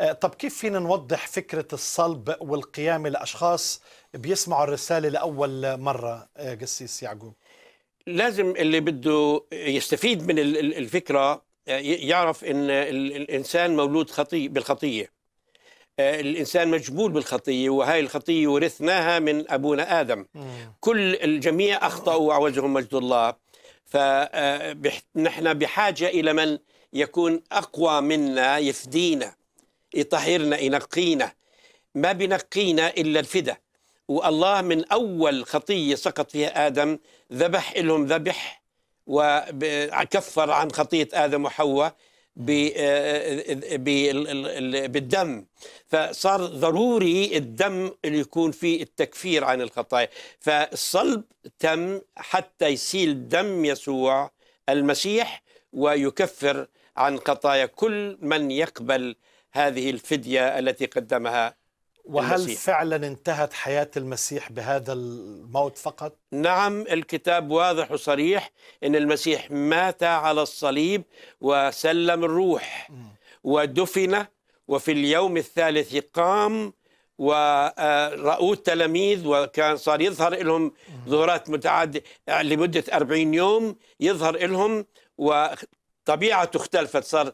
آه، طب كيف فينا نوضح فكرة الصلب والقيام لأشخاص بيسمعوا الرسالة لأول مرة آه، قسيس يعقوب لازم اللي بده يستفيد من الفكرة آه، يعرف أن الإنسان مولود خطي بالخطية الإنسان مجبول بالخطية وهي الخطية ورثناها من أبونا آدم كل الجميع أخطأوا وعوزهم مجد الله فنحن بحاجة إلى من يكون أقوى منا يفدينا يطهرنا ينقينا ما بنقينا إلا الفدا والله من أول خطية سقط فيها آدم ذبح لهم ذبح وكفر عن خطية آدم وحواء بالدم فصار ضروري الدم اللي يكون فيه التكفير عن الخطايا فالصلب تم حتى يسيل دم يسوع المسيح ويكفر عن خطايا كل من يقبل هذه الفدية التي قدمها وهل المسيح. فعلا انتهت حياة المسيح بهذا الموت فقط؟ نعم الكتاب واضح وصريح أن المسيح مات على الصليب وسلم الروح ودفن وفي اليوم الثالث قام ورأوه التلاميذ وكان صار يظهر لهم ظهورات متعددة لمدة 40 يوم يظهر لهم طبيعته اختلفت صار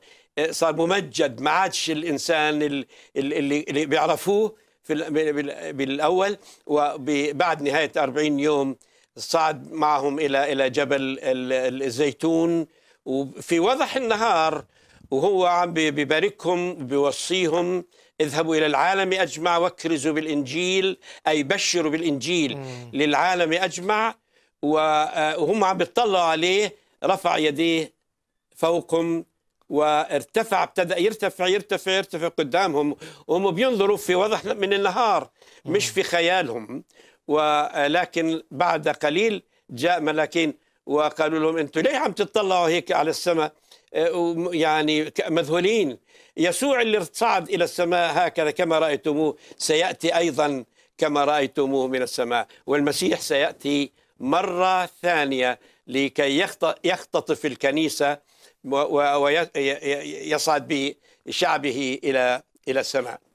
صار ممجد ما عادش الانسان اللي, اللي بيعرفوه في بالاول وبعد نهايه 40 يوم صعد معهم الى الى جبل الزيتون وفي وضح النهار وهو عم بيباركهم بيوصيهم اذهبوا الى العالم اجمع واكرزوا بالانجيل اي بشروا بالانجيل للعالم اجمع وهم عم بيطلعوا عليه رفع يديه فوقهم وارتفع ابتدا يرتفع يرتفع يرتفع قدامهم وهم بينظروا في وضح من النهار مش في خيالهم ولكن بعد قليل جاء ملاكين وقالوا لهم انتم ليه عم تطلعوا هيك على السماء آه، يعني مذهولين يسوع اللي صعد الى السماء هكذا كما رايتموه سياتي ايضا كما رايتموه من السماء والمسيح سياتي مره ثانيه لكي يختطف الكنيسه ويصعد بشعبه إلى إلى السماء